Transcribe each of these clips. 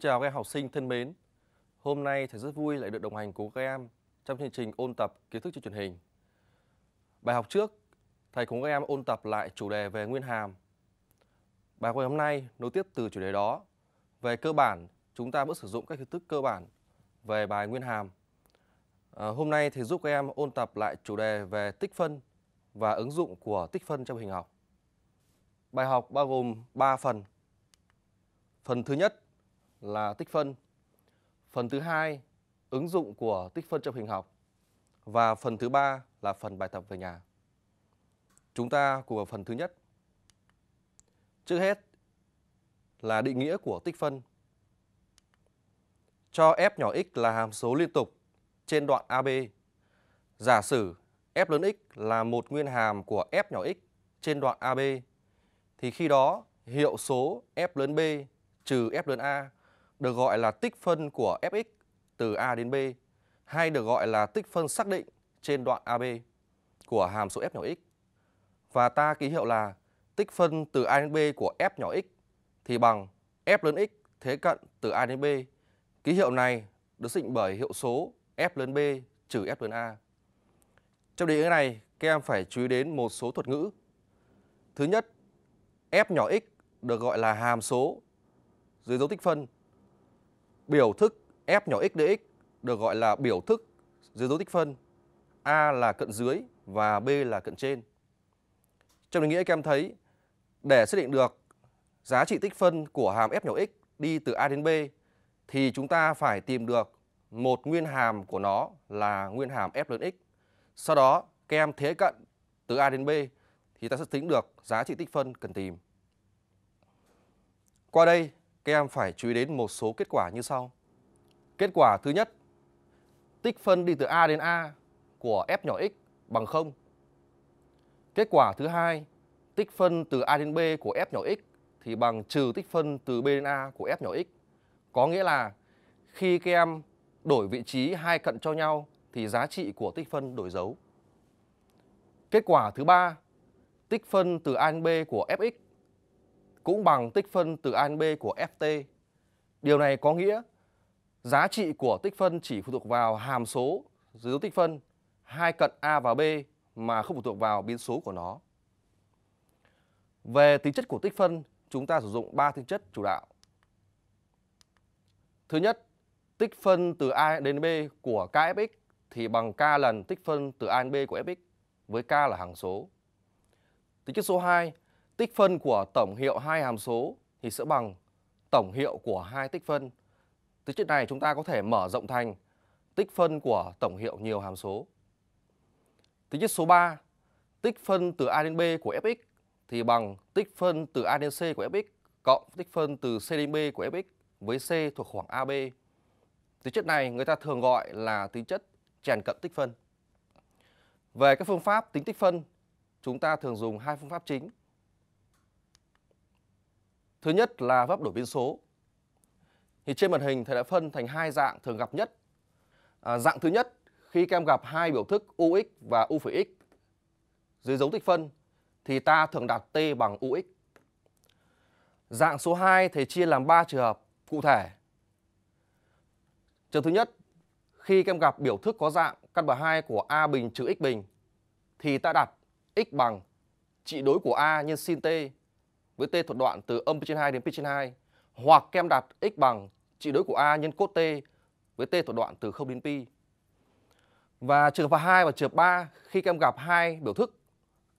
chào các em học sinh thân mến. Hôm nay thầy rất vui lại được đồng hành cùng các em trong chương trình ôn tập kiến thức cho truyền hình. Bài học trước, thầy cùng các em ôn tập lại chủ đề về nguyên hàm. Bài học hôm nay nối tiếp từ chủ đề đó. Về cơ bản, chúng ta vẫn sử dụng các kiến thức cơ bản về bài nguyên hàm. À, hôm nay thầy giúp các em ôn tập lại chủ đề về tích phân và ứng dụng của tích phân trong hình học. Bài học bao gồm 3 phần. Phần thứ nhất là tích phân. Phần thứ hai, ứng dụng của tích phân trong hình học. Và phần thứ ba là phần bài tập về nhà. Chúng ta cùng vào phần thứ nhất. Trước hết là định nghĩa của tích phân. Cho f nhỏ x là hàm số liên tục trên đoạn AB. Giả sử f lớn x là một nguyên hàm của f nhỏ x trên đoạn AB thì khi đó hiệu số f lớn b trừ f lớn a được gọi là tích phân của Fx từ A đến B hay được gọi là tích phân xác định trên đoạn AB của hàm số f nhỏ x và ta ký hiệu là tích phân từ A đến B của f nhỏ x thì bằng f lớn x thế cận từ A đến B. Ký hiệu này được định bởi hiệu số f lớn B trừ f lớn A. Trong định nghĩa này, các em phải chú ý đến một số thuật ngữ. Thứ nhất, f nhỏ x được gọi là hàm số dưới dấu tích phân biểu thức f nhỏ x dx được gọi là biểu thức dưới dấu tích phân a là cận dưới và b là cận trên. Trong định nghĩa các em thấy để xác định được giá trị tích phân của hàm f nhỏ x đi từ a đến b thì chúng ta phải tìm được một nguyên hàm của nó là nguyên hàm f lớn x. Sau đó các em thế cận từ a đến b thì ta sẽ tính được giá trị tích phân cần tìm. Qua đây các em phải chú ý đến một số kết quả như sau. Kết quả thứ nhất, tích phân đi từ A đến A của F nhỏ x bằng 0. Kết quả thứ hai, tích phân từ A đến B của F nhỏ x thì bằng trừ tích phân từ B đến A của F nhỏ x. Có nghĩa là khi các em đổi vị trí hai cận cho nhau thì giá trị của tích phân đổi dấu. Kết quả thứ ba, tích phân từ A đến B của Fx cũng bằng tích phân từ A đến B của FT. Điều này có nghĩa giá trị của tích phân chỉ phụ thuộc vào hàm số dưới tích phân hai cận A và B mà không phụ thuộc vào biến số của nó. Về tính chất của tích phân, chúng ta sử dụng 3 tính chất chủ đạo. Thứ nhất, tích phân từ A đến B của KFX thì bằng K lần tích phân từ A đến B của FX với K là hằng số. Tính chất số 2, tích phân của tổng hiệu hai hàm số thì sẽ bằng tổng hiệu của hai tích phân. Tính chất này chúng ta có thể mở rộng thành tích phân của tổng hiệu nhiều hàm số. Tính chất số 3, tích phân từ a đến b của fx thì bằng tích phân từ a đến c của fx cộng tích phân từ c đến b của fx với c thuộc khoảng ab. Tính chất này người ta thường gọi là tính chất chèn cận tích phân. Về các phương pháp tính tích phân, chúng ta thường dùng hai phương pháp chính Thứ nhất là vấp đổi biến số. Thì trên màn hình thầy đã phân thành hai dạng thường gặp nhất. À, dạng thứ nhất khi các em gặp hai biểu thức ux và u'x dưới dấu tích phân thì ta thường đặt t bằng ux. Dạng số 2 thầy chia làm 3 trường hợp cụ thể. Trường thứ nhất, khi các em gặp biểu thức có dạng căn bậc 2 của a bình trừ x bình thì ta đặt x bằng trị đối của a nhân sin t với t thuật đoạn từ âm pi trên 2 đến pi trên 2 hoặc kem đặt x bằng trị đối của a nhân cos t với t thuật đoạn từ 0 đến pi. Và trường hợp 2 và trường hợp 3 khi kem gặp hai biểu thức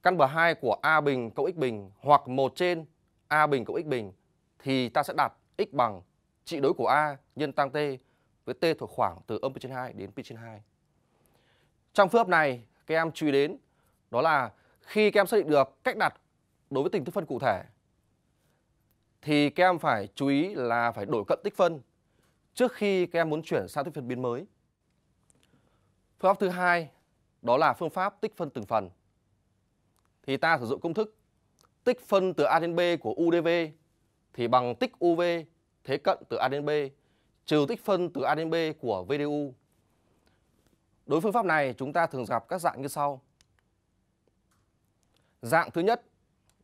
căn bậc 2 của a bình cộng x bình hoặc 1 trên a bình cộng x bình thì ta sẽ đặt x bằng trị đối của a nhân tăng t với t thuộc khoảng từ âm pi trên 2 đến pi trên 2. Trong phương hợp này, các em chú ý đến đó là khi các em xác định được cách đặt đối với tình thức phân cụ thể thì các em phải chú ý là phải đổi cận tích phân trước khi các em muốn chuyển sang tích phân biến mới. Phương pháp thứ hai đó là phương pháp tích phân từng phần. Thì ta sử dụng công thức tích phân từ A đến B của UDV thì bằng tích UV thế cận từ A đến B trừ tích phân từ A đến B của VDU. Đối với phương pháp này chúng ta thường gặp các dạng như sau. Dạng thứ nhất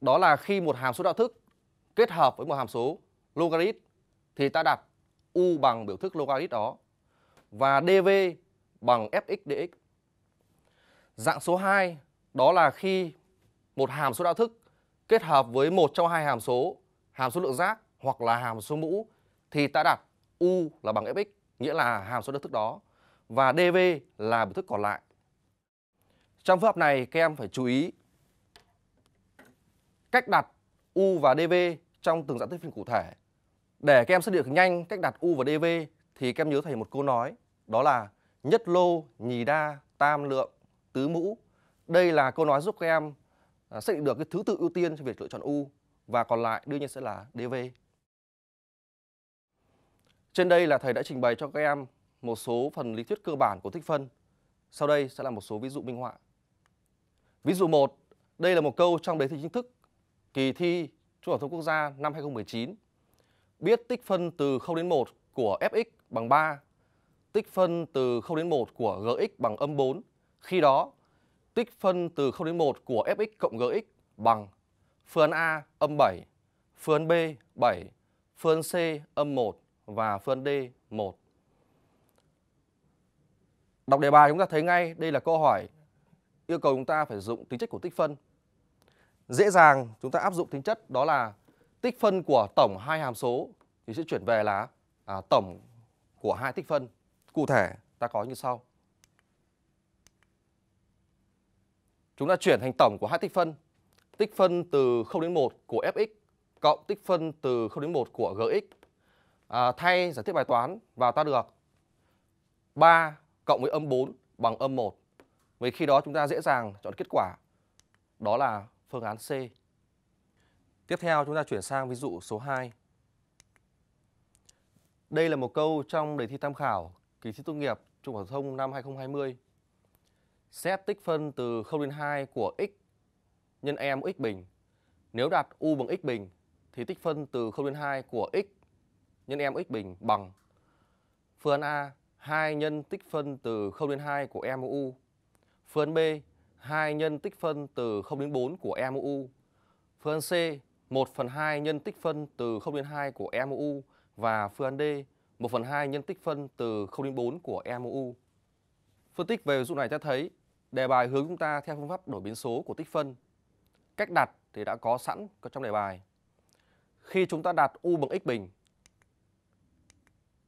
đó là khi một hàm số đạo thức kết hợp với một hàm số logarit thì ta đặt u bằng biểu thức logarit đó và dv bằng fx dx. Dạng số 2 đó là khi một hàm số đạo thức kết hợp với một trong hai hàm số, hàm số lượng giác hoặc là hàm số mũ thì ta đặt u là bằng fx, nghĩa là hàm số đạo thức đó và dv là biểu thức còn lại. Trong phương pháp này các em phải chú ý cách đặt u và dv trong từng dạng thuyết trình cụ thể. Để các em xác định được nhanh cách đặt U và DV thì các em nhớ thầy một câu nói đó là nhất lô, nhì đa, tam lượng, tứ mũ. Đây là câu nói giúp các em à, xác định được cái thứ tự ưu tiên cho việc lựa chọn U và còn lại đương nhiên sẽ là DV. Trên đây là thầy đã trình bày cho các em một số phần lý thuyết cơ bản của tích phân. Sau đây sẽ là một số ví dụ minh họa. Ví dụ 1, đây là một câu trong đề thi chính thức kỳ thi Trung học phổ thông quốc gia năm 2019 biết tích phân từ 0 đến 1 của Fx bằng 3, tích phân từ 0 đến 1 của Gx bằng âm 4. Khi đó, tích phân từ 0 đến 1 của Fx cộng Gx bằng phương A âm 7, phương B 7, phương C âm 1 và phương D 1. Đọc đề bài chúng ta thấy ngay đây là câu hỏi yêu cầu chúng ta phải dụng tính chất của tích phân dễ dàng chúng ta áp dụng tính chất đó là tích phân của tổng hai hàm số thì sẽ chuyển về là à, tổng của hai tích phân. Cụ thể ta có như sau. Chúng ta chuyển thành tổng của hai tích phân. Tích phân từ 0 đến 1 của fx cộng tích phân từ 0 đến 1 của gx. À, thay giải thích bài toán vào ta được 3 cộng với âm 4 bằng âm 1. Vì khi đó chúng ta dễ dàng chọn kết quả đó là phương án C. Tiếp theo chúng ta chuyển sang ví dụ số 2. Đây là một câu trong đề thi tham khảo kỳ thi tốt nghiệp trung học phổ thông năm 2020. Xét tích phân từ 0 đến 2 của x nhân em x bình. Nếu đặt u bằng x bình thì tích phân từ 0 đến 2 của x nhân em x bình bằng phương án A 2 nhân tích phân từ 0 đến 2 của em u. Phương án B 2 nhân tích phân từ 0 đến 4 của mu mũ U. C 1 phần 2 nhân tích phân từ 0 đến 2 của mu và phương D 1 phần 2 nhân tích phân từ 0 đến 4 của mu Phân tích về dụ này cho thấy đề bài hướng chúng ta theo phương pháp đổi biến số của tích phân. Cách đặt thì đã có sẵn trong đề bài. Khi chúng ta đặt U bằng x bình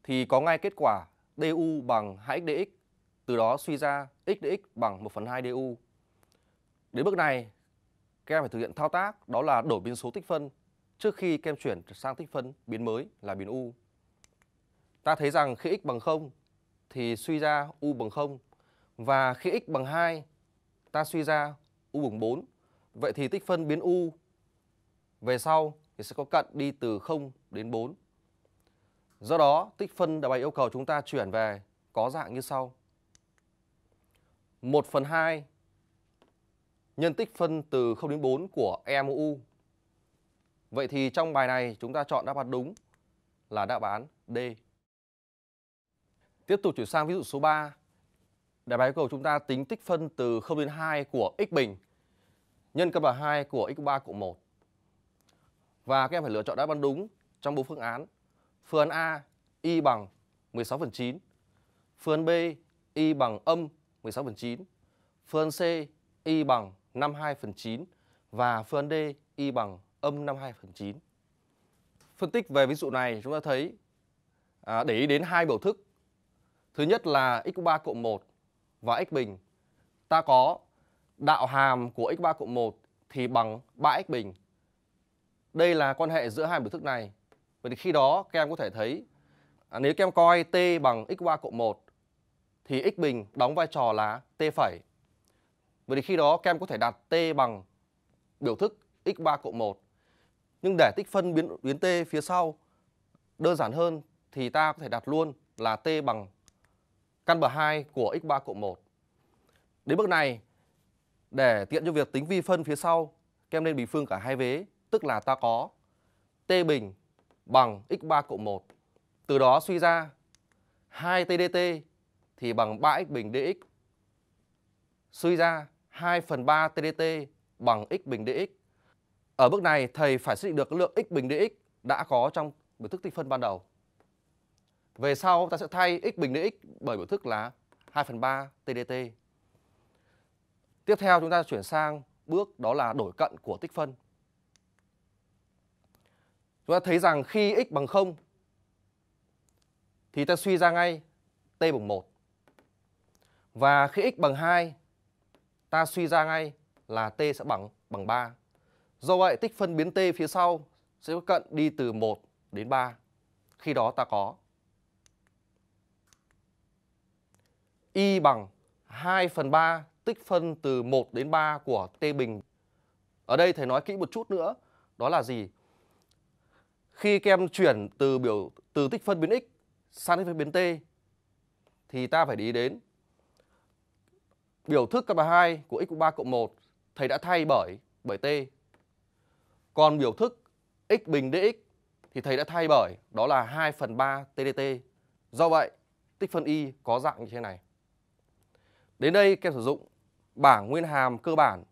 thì có ngay kết quả du bằng 2x dx, từ đó suy ra x dx bằng 1 phần 2 du. Đến bước này, các em phải thực hiện thao tác đó là đổi biến số tích phân trước khi các em chuyển sang tích phân biến mới là biến u. Ta thấy rằng khi x bằng 0 thì suy ra u bằng 0 và khi x bằng 2 ta suy ra u bằng 4. Vậy thì tích phân biến u về sau thì sẽ có cận đi từ 0 đến 4. Do đó, tích phân đã bày yêu cầu chúng ta chuyển về có dạng như sau. 1 phần 2 nhân tích phân từ 0 đến 4 của EMU. Vậy thì trong bài này chúng ta chọn đáp án đúng là đáp án D. Tiếp tục chuyển sang ví dụ số 3. Đề bài yêu cầu chúng ta tính tích phân từ 0 đến 2 của x bình nhân căn bậc 2 của x3 cộng 1. Và các em phải lựa chọn đáp án đúng trong bốn phương án. Phương án A, y bằng 16 phần 9. Phương án B, y bằng âm 16 phần 9. Phương án C, y bằng 52 phần 9 và phương D y bằng âm 52 phần 9. Phân tích về ví dụ này chúng ta thấy à, để ý đến hai biểu thức. Thứ nhất là x3 cộng 1 và x bình. Ta có đạo hàm của x3 cộng 1 thì bằng 3x bình. Đây là quan hệ giữa hai biểu thức này. Vậy thì khi đó các em có thể thấy à, nếu các em coi t bằng x3 cộng 1 thì x bình đóng vai trò là t phẩy Vậy thì khi đó các em có thể đặt t bằng biểu thức x3 cộng 1. Nhưng để tích phân biến biến t phía sau đơn giản hơn thì ta có thể đặt luôn là t bằng căn bậc 2 của x3 cộng 1. Đến bước này để tiện cho việc tính vi phân phía sau, các em nên bình phương cả hai vế, tức là ta có t bình bằng x3 cộng 1. Từ đó suy ra 2t dt thì bằng 3x bình dx. Suy ra 2 phần 3 TDT bằng x bình dx. Ở bước này, thầy phải xác định được lượng x bình dx đã có trong biểu thức tích phân ban đầu. Về sau, ta sẽ thay x bình dx bởi biểu thức là 2 phần 3 TDT. Tiếp theo, chúng ta chuyển sang bước đó là đổi cận của tích phân. Chúng ta thấy rằng khi x bằng 0 thì ta suy ra ngay t bằng 1. Và khi x bằng 2 ta suy ra ngay là t sẽ bằng bằng 3. Do vậy tích phân biến t phía sau sẽ có cận đi từ 1 đến 3. Khi đó ta có y bằng 2 phần 3 tích phân từ 1 đến 3 của t bình. Ở đây thầy nói kỹ một chút nữa, đó là gì? Khi kem chuyển từ biểu từ tích phân biến x sang tích phân biến t thì ta phải để ý đến biểu thức căn bài 2 của x cộng 3 cộng 1 thầy đã thay bởi bởi t. Còn biểu thức x bình dx thì thầy đã thay bởi đó là 2 phần 3 tdt. Do vậy, tích phân y có dạng như thế này. Đến đây kem sử dụng bảng nguyên hàm cơ bản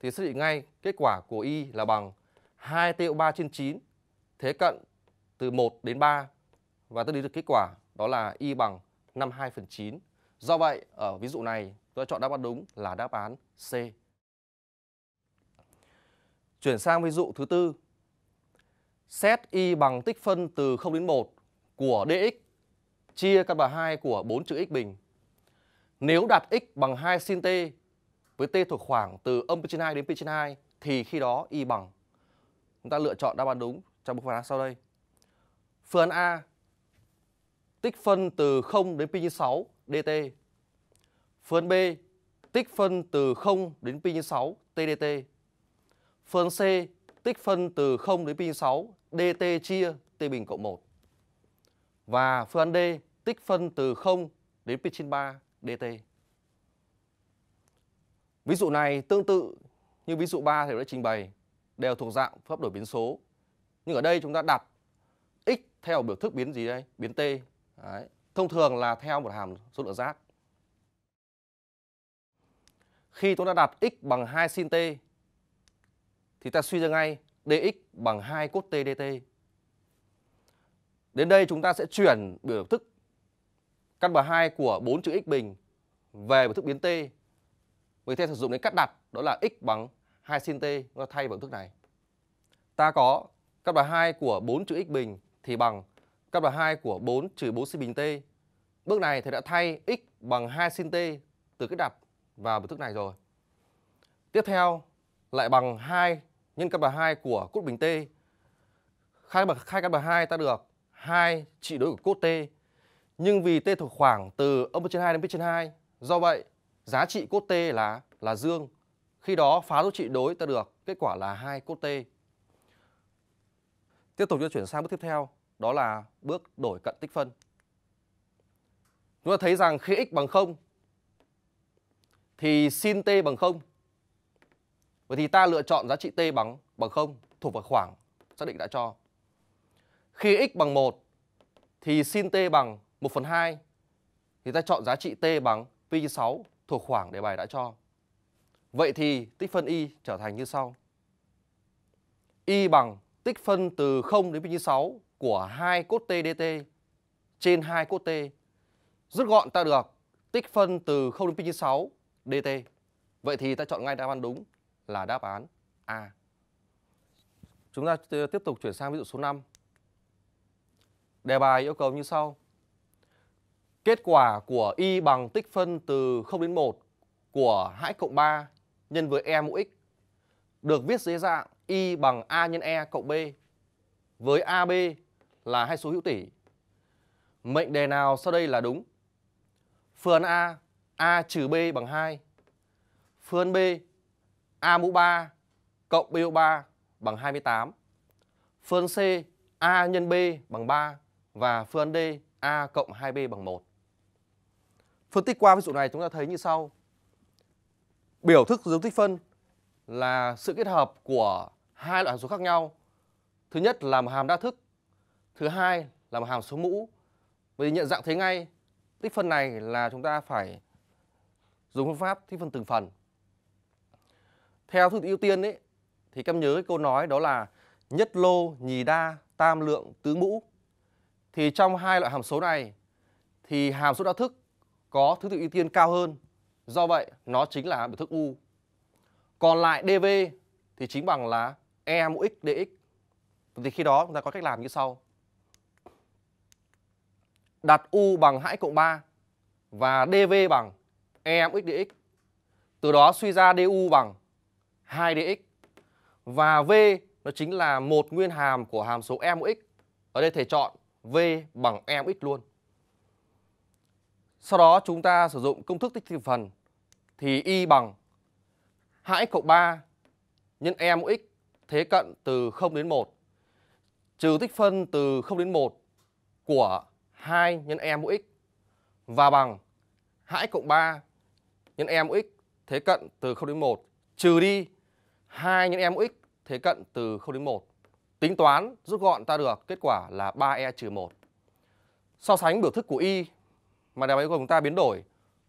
thì xác định ngay kết quả của y là bằng 2 t 3 trên 9 thế cận từ 1 đến 3 và tôi đi được kết quả đó là y bằng 52 phần 9. Do vậy, ở ví dụ này Tôi đã chọn đáp án đúng là đáp án C. Chuyển sang ví dụ thứ tư. Xét y bằng tích phân từ 0 đến 1 của dx chia căn bậc 2 của 4 chữ x bình. Nếu đặt x bằng 2 sin t với t thuộc khoảng từ âm pi trên 2 đến pi trên 2 thì khi đó y bằng. Chúng ta lựa chọn đáp án đúng trong phương án sau đây. Phương án A tích phân từ 0 đến pi trên 6 dt Phương B tích phân từ 0 đến pi nhân 6 TDT. Phương C tích phân từ 0 đến pi nhân 6 DT chia T bình cộng 1. Và phương D tích phân từ 0 đến pi trên 3 DT. Ví dụ này tương tự như ví dụ 3 thì đã trình bày đều thuộc dạng pháp đổi biến số. Nhưng ở đây chúng ta đặt x theo biểu thức biến gì đây? Biến t. Đấy. Thông thường là theo một hàm số lượng giác. Khi chúng ta đặt x bằng 2 sin t thì ta suy ra ngay dx bằng 2 cos t dt. Đến đây chúng ta sẽ chuyển biểu thức căn bậc 2 của 4 chữ x bình về biểu thức biến t. Người ta sử dụng đến cắt đặt đó là x bằng 2 sin t chúng ta thay biểu thức này. Ta có căn bậc 2 của 4 chữ x bình thì bằng căn bậc 2 của 4 trừ 4 sin bình t. Bước này thì đã thay x bằng 2 sin t từ cái đặt vào biểu thức này rồi. Tiếp theo lại bằng 2 nhân căn bậc 2 của cốt bình t. Khai bậc khai căn bậc 2 ta được 2 trị đối của cốt t. Nhưng vì t thuộc khoảng từ âm trên 2 đến pi trên 2, do vậy giá trị cốt t là là dương. Khi đó phá dấu trị đối ta được kết quả là 2 cốt t. Tiếp tục chúng chuyển sang bước tiếp theo, đó là bước đổi cận tích phân. Chúng ta thấy rằng khi x bằng 0 thì sin t bằng 0. Vậy thì ta lựa chọn giá trị t bằng bằng 0 thuộc vào khoảng xác định đã cho. Khi x bằng 1 thì sin t bằng 1 phần 2 thì ta chọn giá trị t bằng pi trên 6 thuộc khoảng đề bài đã cho. Vậy thì tích phân y trở thành như sau. Y bằng tích phân từ 0 đến pi trên 6 của hai cốt t dt trên hai cốt t. Rút gọn ta được tích phân từ 0 đến pi trên 6 DT. Vậy thì ta chọn ngay đáp án đúng là đáp án A. Chúng ta tiếp tục chuyển sang ví dụ số 5. Đề bài yêu cầu như sau. Kết quả của y bằng tích phân từ 0 đến 1 của hãy cộng 3 nhân với e mũ x được viết dưới dạng y bằng a nhân e cộng b với ab là hai số hữu tỉ. Mệnh đề nào sau đây là đúng? Phương A A trừ B bằng 2. Phương B A mũ 3 cộng B mũ 3 bằng 28. Phương C A nhân B bằng 3 và phương D A cộng 2B bằng 1. Phân tích qua ví dụ này chúng ta thấy như sau. Biểu thức dấu tích phân là sự kết hợp của hai loại hàm số khác nhau. Thứ nhất là một hàm đa thức, thứ hai là một hàm số mũ. Vì nhận dạng thế ngay, tích phân này là chúng ta phải dùng phương pháp thi phân từng phần theo thứ tự ưu tiên ấy thì các em nhớ câu nói đó là nhất lô nhì đa tam lượng tứ mũ thì trong hai loại hàm số này thì hàm số đa thức có thứ tự ưu tiên cao hơn do vậy nó chính là biểu thức u còn lại dv thì chính bằng là e mũ x dx thì khi đó chúng ta có cách làm như sau đặt u bằng 2 cộng 3 và dv bằng e x dx. Từ đó suy ra du bằng 2dx và v nó chính là một nguyên hàm của hàm số x. Ở đây thầy chọn v bằng x luôn. Sau đó chúng ta sử dụng công thức tích thị phần thì y bằng 2x cộng 3 nhân e mũ x thế cận từ 0 đến 1 trừ tích phân từ 0 đến 1 của 2 nhân e mũ x và bằng 2x cộng 3 nhân em mũ x thế cận từ 0 đến 1 trừ đi 2 nhân em mũ x thế cận từ 0 đến 1. Tính toán rút gọn ta được kết quả là 3e trừ 1. So sánh biểu thức của y mà đáp án của chúng ta biến đổi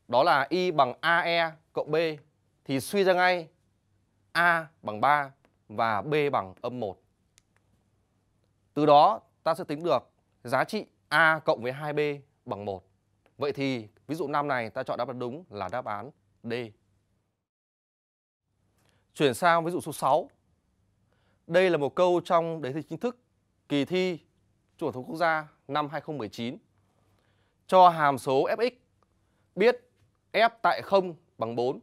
đó là y bằng AE cộng B thì suy ra ngay A bằng 3 và B bằng âm 1. Từ đó ta sẽ tính được giá trị A cộng với 2B bằng 1. Vậy thì ví dụ 5 này ta chọn đáp án đúng là đáp án D. Chuyển sang ví dụ số 6. Đây là một câu trong đề thi chính thức kỳ thi Trung học quốc gia năm 2019. Cho hàm số fx biết f tại 0 bằng 4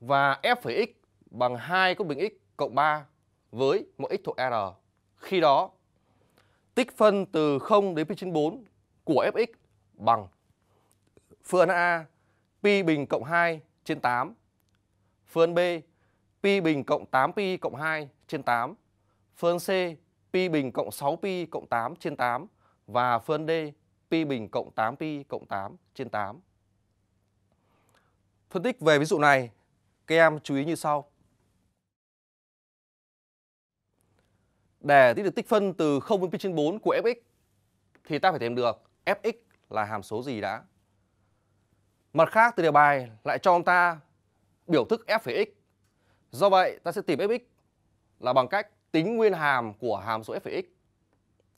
và f' x bằng 2 có bình x cộng 3 với một x thuộc R. Khi đó, tích phân từ 0 đến pi trên 4 của fx bằng Phương A pi bình cộng 2 trên 8. Phương B pi bình cộng 8 pi cộng 2 trên 8. Phương C pi bình cộng 6 pi cộng 8 trên 8 và phương D pi bình cộng 8 pi cộng 8 trên 8. Phân tích về ví dụ này, các em chú ý như sau. Để tính được tích phân từ 0 đến pi trên 4 của fx thì ta phải tìm được fx là hàm số gì đã. Mặt khác từ đề bài lại cho ông ta biểu thức f phẩy x. Do vậy ta sẽ tìm fx là bằng cách tính nguyên hàm của hàm số f phẩy x.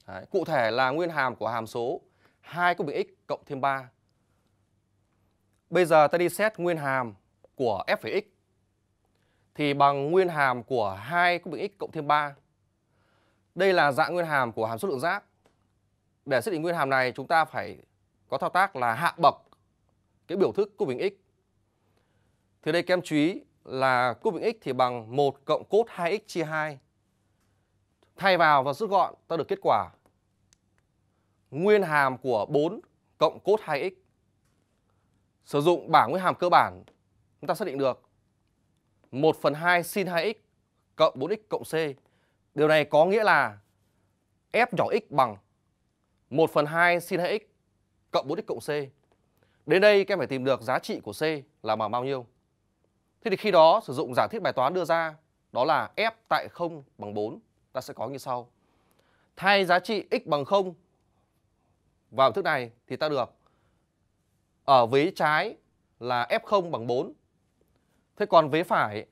Đấy, cụ thể là nguyên hàm của hàm số 2 công bình x cộng thêm 3. Bây giờ ta đi xét nguyên hàm của f phẩy x thì bằng nguyên hàm của 2 công bình x cộng thêm 3. Đây là dạng nguyên hàm của hàm số lượng giác. Để xác định nguyên hàm này chúng ta phải có thao tác là hạ bậc cái biểu thức cos bình x. Thì đây kem chú ý là cos bình x thì bằng 1 cộng cos 2x chia 2. Thay vào và rút gọn ta được kết quả nguyên hàm của 4 cộng cos 2x. Sử dụng bảng nguyên hàm cơ bản chúng ta xác định được 1 phần 2 sin 2x cộng 4x cộng c. Điều này có nghĩa là f nhỏ x bằng 1 phần 2 sin 2x cộng 4x cộng c. Đến đây các em phải tìm được giá trị của C là bằng bao nhiêu. Thế thì khi đó sử dụng giả thiết bài toán đưa ra đó là F tại 0 bằng 4 ta sẽ có như sau. Thay giá trị x bằng 0 vào thức này thì ta được ở vế trái là F0 bằng 4. Thế còn vế phải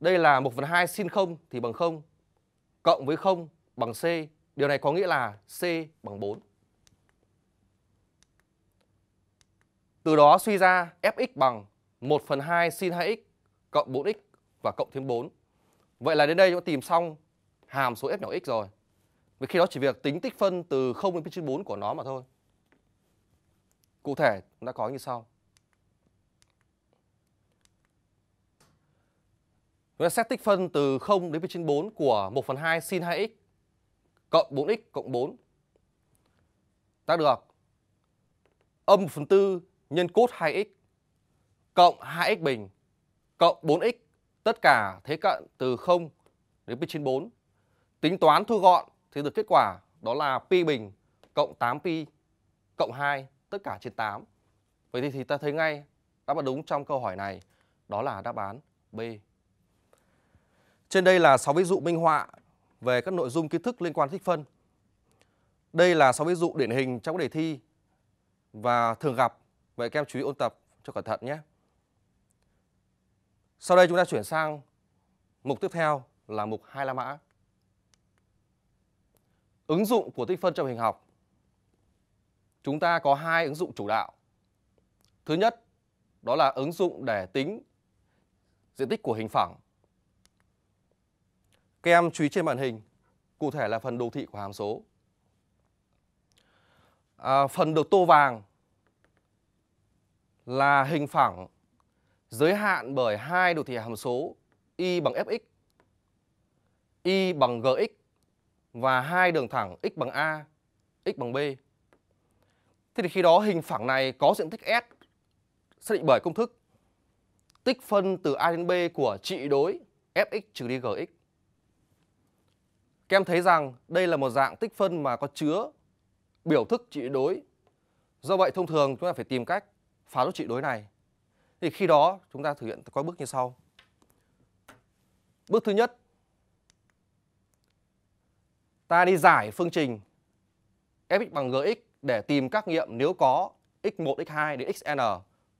đây là 1 phần 2 sin 0 thì bằng 0 cộng với 0 bằng C. Điều này có nghĩa là C bằng 4. Từ đó suy ra Fx bằng 1 phần 2 sin 2x cộng 4x và cộng thêm 4. Vậy là đến đây chúng ta tìm xong hàm số f nhỏ x rồi. Vì khi đó chỉ việc tính tích phân từ 0 đến pi trên 4 của nó mà thôi. Cụ thể chúng ta có như sau. Chúng ta xét tích phân từ 0 đến pi trên 4 của 1 phần 2 sin 2x cộng 4x cộng 4. Ta được âm 1 phần 4 nhân cốt 2x cộng 2x bình cộng 4x tất cả thế cận từ 0 đến pi trên 4. Tính toán thu gọn thì được kết quả đó là pi bình cộng 8 pi cộng 2 tất cả trên 8. Vậy thì, thì ta thấy ngay đáp án đúng trong câu hỏi này đó là đáp án B. Trên đây là 6 ví dụ minh họa về các nội dung kiến thức liên quan tích phân. Đây là 6 ví dụ điển hình trong đề thi và thường gặp Vậy các em chú ý ôn tập cho cẩn thận nhé. Sau đây chúng ta chuyển sang mục tiếp theo là mục hai la mã. Ứng dụng của tích phân trong hình học. Chúng ta có hai ứng dụng chủ đạo. Thứ nhất, đó là ứng dụng để tính diện tích của hình phẳng. Các em chú ý trên màn hình, cụ thể là phần đồ thị của hàm số. À, phần được tô vàng là hình phẳng giới hạn bởi hai đồ thị hàm số y bằng fx, y bằng gx và hai đường thẳng x bằng a, x bằng b. Thế thì khi đó hình phẳng này có diện tích S xác định bởi công thức tích phân từ a đến b của trị đối fx trừ đi gx. Các em thấy rằng đây là một dạng tích phân mà có chứa biểu thức trị đối. Do vậy thông thường chúng ta phải tìm cách phá nốt trị đối này. Thì khi đó chúng ta thực hiện các bước như sau. Bước thứ nhất, ta đi giải phương trình fx bằng gx để tìm các nghiệm nếu có x1, x2 đến xn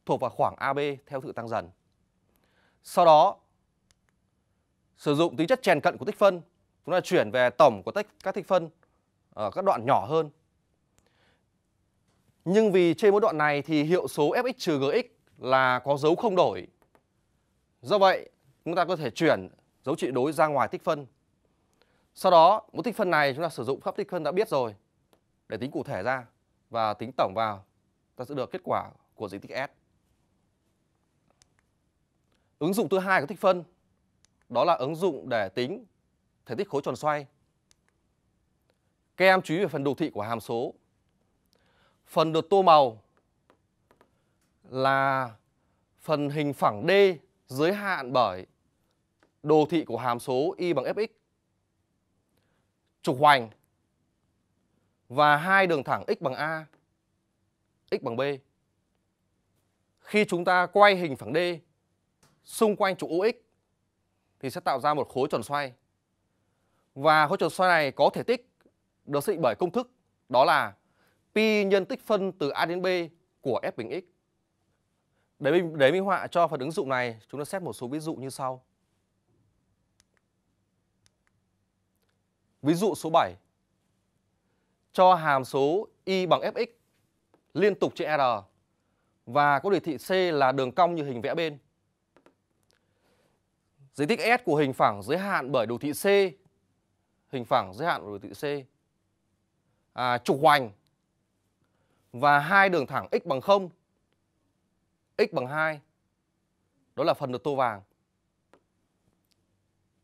thuộc vào khoảng AB theo sự tăng dần. Sau đó, sử dụng tính chất chèn cận của tích phân, chúng ta chuyển về tổng của tích, các tích phân ở các đoạn nhỏ hơn nhưng vì trên mỗi đoạn này thì hiệu số fx trừ gx là có dấu không đổi. Do vậy, chúng ta có thể chuyển dấu trị đối ra ngoài tích phân. Sau đó, mỗi tích phân này chúng ta sử dụng pháp tích phân đã biết rồi để tính cụ thể ra và tính tổng vào. Ta sẽ được kết quả của diện tích S. Ứng dụng thứ hai của tích phân đó là ứng dụng để tính thể tích khối tròn xoay. Các em chú ý về phần đồ thị của hàm số Phần được tô màu là phần hình phẳng D giới hạn bởi đồ thị của hàm số y bằng fx, trục hoành và hai đường thẳng x bằng a, x bằng b. Khi chúng ta quay hình phẳng D xung quanh trục OX thì sẽ tạo ra một khối tròn xoay. Và khối tròn xoay này có thể tích được xác định bởi công thức đó là pi nhân tích phân từ a đến b của f bình x. Để minh, để minh họa cho phần ứng dụng này, chúng ta xét một số ví dụ như sau. Ví dụ số 7. Cho hàm số y bằng fx liên tục trên R và có đề thị C là đường cong như hình vẽ bên. Diện tích S của hình phẳng giới hạn bởi đồ thị C. Hình phẳng giới hạn bởi đồ thị C. À, trục hoành và hai đường thẳng x bằng 0, x bằng 2. Đó là phần được tô vàng.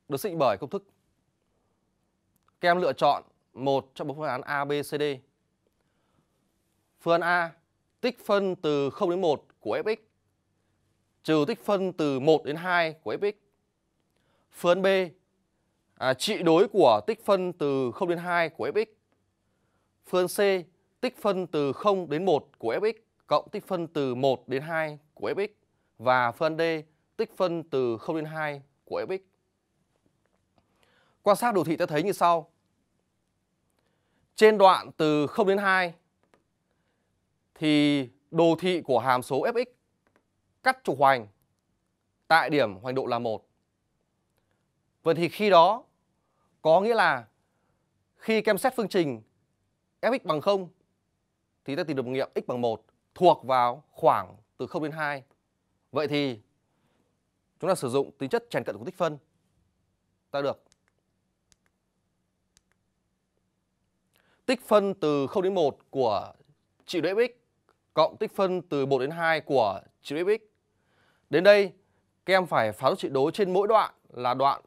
Được xác định bởi công thức. Các em lựa chọn một trong bốn phương án A, B, C, D. Phương án A tích phân từ 0 đến 1 của fx trừ tích phân từ 1 đến 2 của fx. Phương án B à, trị đối của tích phân từ 0 đến 2 của fx. Phương án C tích phân từ 0 đến 1 của Fx cộng tích phân từ 1 đến 2 của Fx và phân D tích phân từ 0 đến 2 của Fx. Quan sát đồ thị ta thấy như sau. Trên đoạn từ 0 đến 2 thì đồ thị của hàm số Fx cắt trục hoành tại điểm hoành độ là 1. Vậy thì khi đó có nghĩa là khi kem xét phương trình Fx bằng 0 thì ta tìm được nghiệm x bằng 1 thuộc vào khoảng từ 0 đến 2. Vậy thì chúng ta sử dụng tính chất chèn cận của tích phân ta được tích phân từ 0 đến 1 của trị độ x cộng tích phân từ 1 đến 2 của trị độ x Đến đây các em phải phá trị đối trên mỗi đoạn là đoạn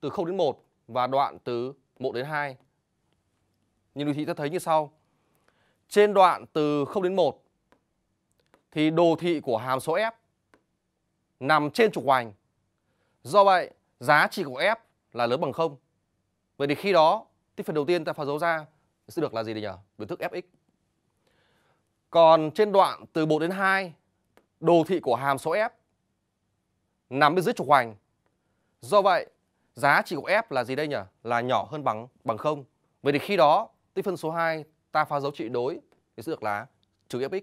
từ 0 đến 1 và đoạn từ 1 đến 2. Nhìn đồ thị ta thấy như sau trên đoạn từ 0 đến 1 thì đồ thị của hàm số f nằm trên trục hoành. Do vậy, giá trị của f là lớn bằng 0. Vậy thì khi đó, tích phần đầu tiên ta phải dấu ra sẽ được là gì nhỉ? Biểu thức fx. Còn trên đoạn từ 1 đến 2, đồ thị của hàm số f nằm bên dưới trục hoành. Do vậy, giá trị của f là gì đây nhỉ? Là nhỏ hơn bằng bằng 0. Vậy thì khi đó, tích phân số 2 ta phá dấu trị đối thì sẽ được là trừ fx.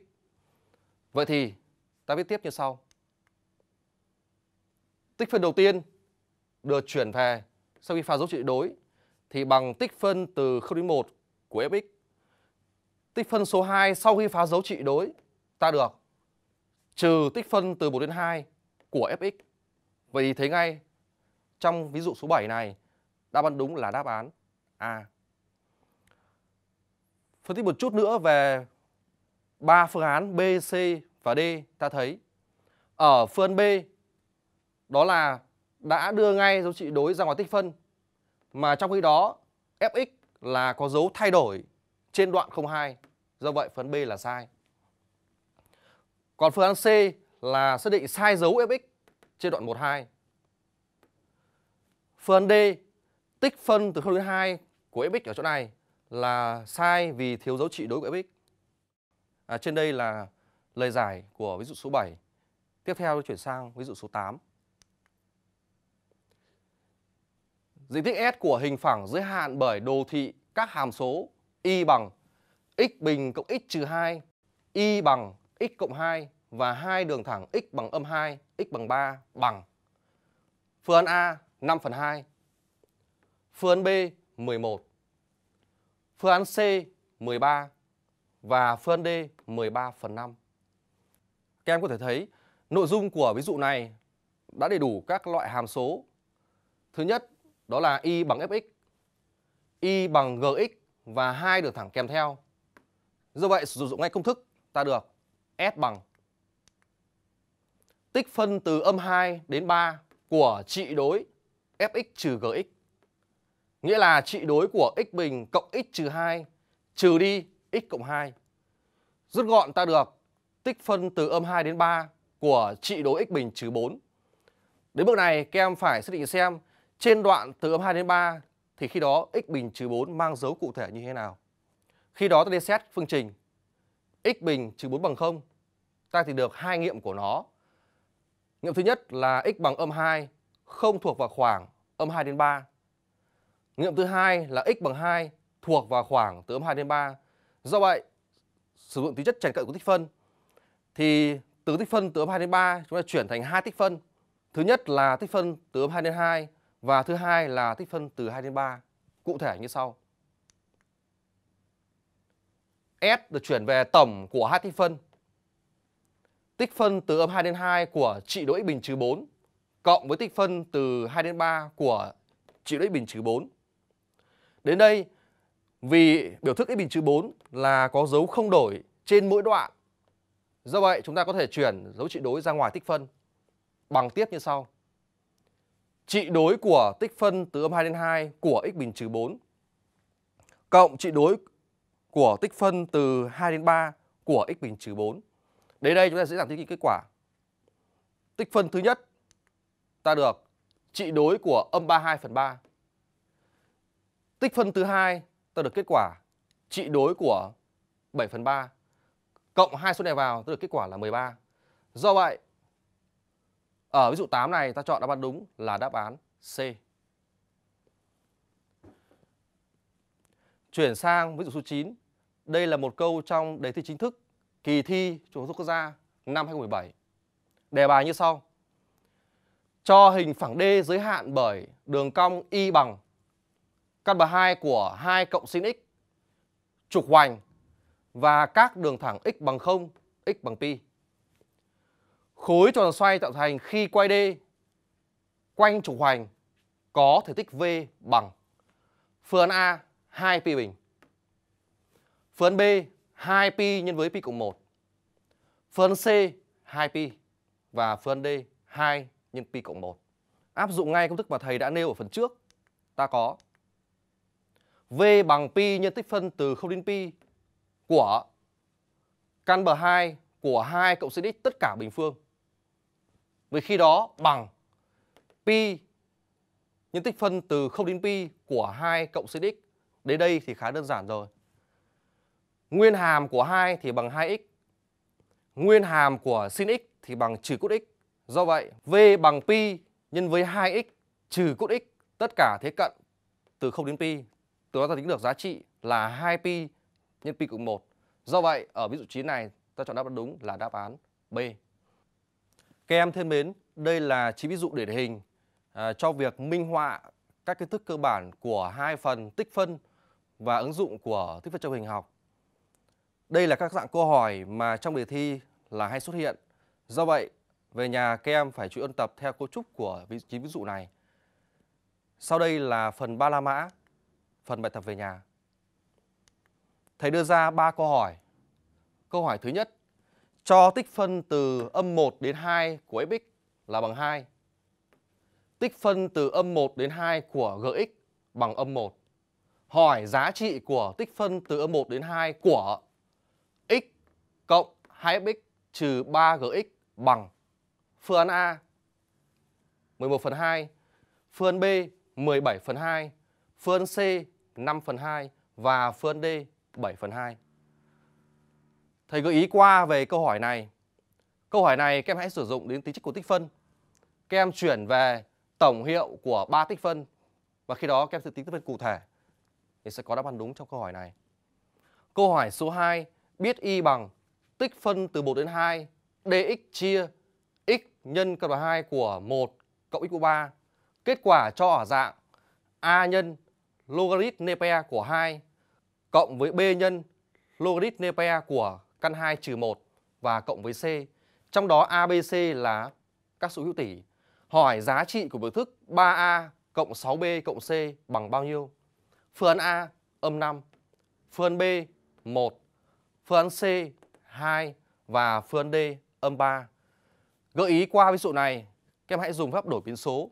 Vậy thì ta viết tiếp như sau. Tích phân đầu tiên được chuyển về sau khi phá dấu trị đối thì bằng tích phân từ 0 đến 1 của fx. Tích phân số 2 sau khi phá dấu trị đối ta được trừ tích phân từ 1 đến 2 của fx. Vậy thì thấy ngay trong ví dụ số 7 này đáp án đúng là đáp án A. Phân tích một chút nữa về ba phương án B, C và D ta thấy ở phương B đó là đã đưa ngay dấu trị đối ra ngoài tích phân mà trong khi đó Fx là có dấu thay đổi trên đoạn 02 do vậy phương B là sai. Còn phương án C là xác định sai dấu Fx trên đoạn 12. Phương án D tích phân từ 0 đến 2 của Fx ở chỗ này là sai vì thiếu dấu trị đối với fx. À, trên đây là lời giải của ví dụ số 7. Tiếp theo chuyển sang ví dụ số 8. Diện tích S của hình phẳng giới hạn bởi đồ thị các hàm số y bằng x bình cộng x trừ 2, y bằng x cộng 2 và hai đường thẳng x bằng âm 2, x bằng 3 bằng phương án A 5 phần 2, phương án B 11. Phương án C 13 và phương án D 13 phần 5. Các em có thể thấy nội dung của ví dụ này đã đầy đủ các loại hàm số. Thứ nhất đó là y bằng fx, y bằng gx và hai đường thẳng kèm theo. Do vậy sử dụng ngay công thức ta được S bằng tích phân từ âm 2 đến 3 của trị đối fx trừ gx Nghĩa là trị đối của x bình cộng x trừ 2 trừ đi x cộng 2. Rút gọn ta được tích phân từ âm 2 đến 3 của trị đối x bình trừ 4. Đến bước này các em phải xác định xem trên đoạn từ âm 2 đến 3 thì khi đó x bình trừ 4 mang dấu cụ thể như thế nào. Khi đó ta đi xét phương trình x bình trừ 4 bằng 0 ta thì được hai nghiệm của nó. Nghiệm thứ nhất là x bằng âm 2 không thuộc vào khoảng âm 2 đến 3 nghiệm thứ hai là x bằng 2 thuộc vào khoảng từ âm 2 đến 3. Do vậy, sử dụng tính chất trần cận của tích phân thì từ tích phân từ âm 2 đến 3 chúng ta chuyển thành hai tích phân. Thứ nhất là tích phân từ âm 2 đến 2 và thứ hai là tích phân từ 2 đến 3. Cụ thể như sau. S được chuyển về tổng của hai tích phân. Tích phân từ âm 2 đến 2 của trị độ x bình trừ 4 cộng với tích phân từ 2 đến 3 của trị độ x bình trừ 4 Đến đây, vì biểu thức x bình trừ 4 là có dấu không đổi trên mỗi đoạn. Do vậy, chúng ta có thể chuyển dấu trị đối ra ngoài tích phân bằng tiếp như sau. Trị đối của tích phân từ âm 2 đến 2 của x bình trừ 4 cộng trị đối của tích phân từ 2 đến 3 của x bình trừ 4. Đến đây chúng ta sẽ giảm thiết kết quả. Tích phân thứ nhất ta được trị đối của âm 32 phần 3 Tích phân thứ hai ta được kết quả trị đối của 7 phần 3 cộng hai số này vào ta được kết quả là 13. Do vậy, ở ví dụ 8 này ta chọn đáp án đúng là đáp án C. Chuyển sang ví dụ số 9. Đây là một câu trong đề thi chính thức kỳ thi Trung học quốc gia năm 2017. Đề bài như sau. Cho hình phẳng D giới hạn bởi đường cong y bằng căn bậc 2 của 2 cộng sin x trục hoành và các đường thẳng x bằng 0, x bằng pi. Khối tròn xoay tạo thành khi quay D quanh trục hoành có thể tích V bằng phương A 2 pi bình. Phương B 2 pi nhân với pi cộng 1. Phương C 2 pi và phương D 2 nhân pi cộng 1. Áp dụng ngay công thức mà thầy đã nêu ở phần trước. Ta có V bằng pi nhân tích phân từ 0 đến pi của căn bờ 2 của 2 cộng sin x tất cả bình phương. Vì khi đó bằng pi nhân tích phân từ 0 đến pi của 2 cộng sin x. Đến đây thì khá đơn giản rồi. Nguyên hàm của 2 thì bằng 2x. Nguyên hàm của sin x thì bằng trừ cốt x. Do vậy, v bằng pi nhân với 2x trừ cốt x tất cả thế cận từ 0 đến pi từ đó ta tính được giá trị là 2 pi nhân pi cộng 1. Do vậy, ở ví dụ 9 này, ta chọn đáp án đúng là đáp án B. Các em thân mến, đây là 9 ví dụ điển hình à, cho việc minh họa các kiến thức cơ bản của hai phần tích phân và ứng dụng của tích phân trong hình học. Đây là các dạng câu hỏi mà trong đề thi là hay xuất hiện. Do vậy, về nhà các em phải chú ôn tập theo cấu trúc của 9 ví dụ này. Sau đây là phần ba la mã phần bài tập về nhà. Thầy đưa ra 3 câu hỏi. Câu hỏi thứ nhất, cho tích phân từ âm 1 đến 2 của fx là bằng 2. Tích phân từ âm 1 đến 2 của gx bằng âm 1. Hỏi giá trị của tích phân từ âm 1 đến 2 của x cộng 2fx trừ 3gx bằng phương án A 11 phần 2, phương án B 17 phần 2, phương án C 5 phần 2 và phương D 7 phần 2. Thầy gợi ý qua về câu hỏi này. Câu hỏi này các em hãy sử dụng đến tính chất của tích phân. Các em chuyển về tổng hiệu của ba tích phân và khi đó các em sẽ tính tích phân cụ thể. Thì sẽ có đáp án đúng trong câu hỏi này. Câu hỏi số 2 biết y bằng tích phân từ 1 đến 2 dx chia x nhân căn bậc 2 của 1 cộng x của 3. Kết quả cho ở dạng a nhân logarit nepe của 2 cộng với b nhân logarit nepe của căn 2 trừ 1 và cộng với c. Trong đó ABC là các số hữu tỉ. Hỏi giá trị của biểu thức 3A cộng 6B cộng C bằng bao nhiêu? Phương án A âm 5, phương án B 1, phương án C 2 và phương án D âm 3. Gợi ý qua ví dụ này, các em hãy dùng phép đổi biến số.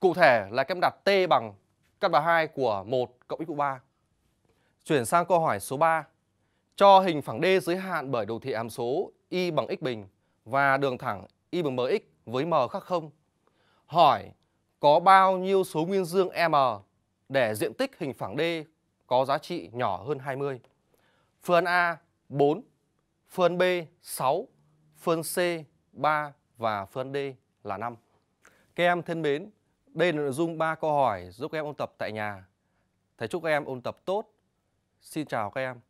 Cụ thể là các em đặt t bằng căn bậc 2 của 1 cộng x mũ 3. Chuyển sang câu hỏi số 3. Cho hình phẳng D giới hạn bởi đồ thị hàm số y bằng x bình và đường thẳng y bằng mx với m khác không. Hỏi có bao nhiêu số nguyên dương m để diện tích hình phẳng D có giá trị nhỏ hơn 20? Phương A 4, phương B 6, phương C 3 và phương D là 5. Các em thân mến, đây là nội dung 3 câu hỏi giúp các em ôn tập tại nhà. Thầy chúc các em ôn tập tốt. Xin chào các em.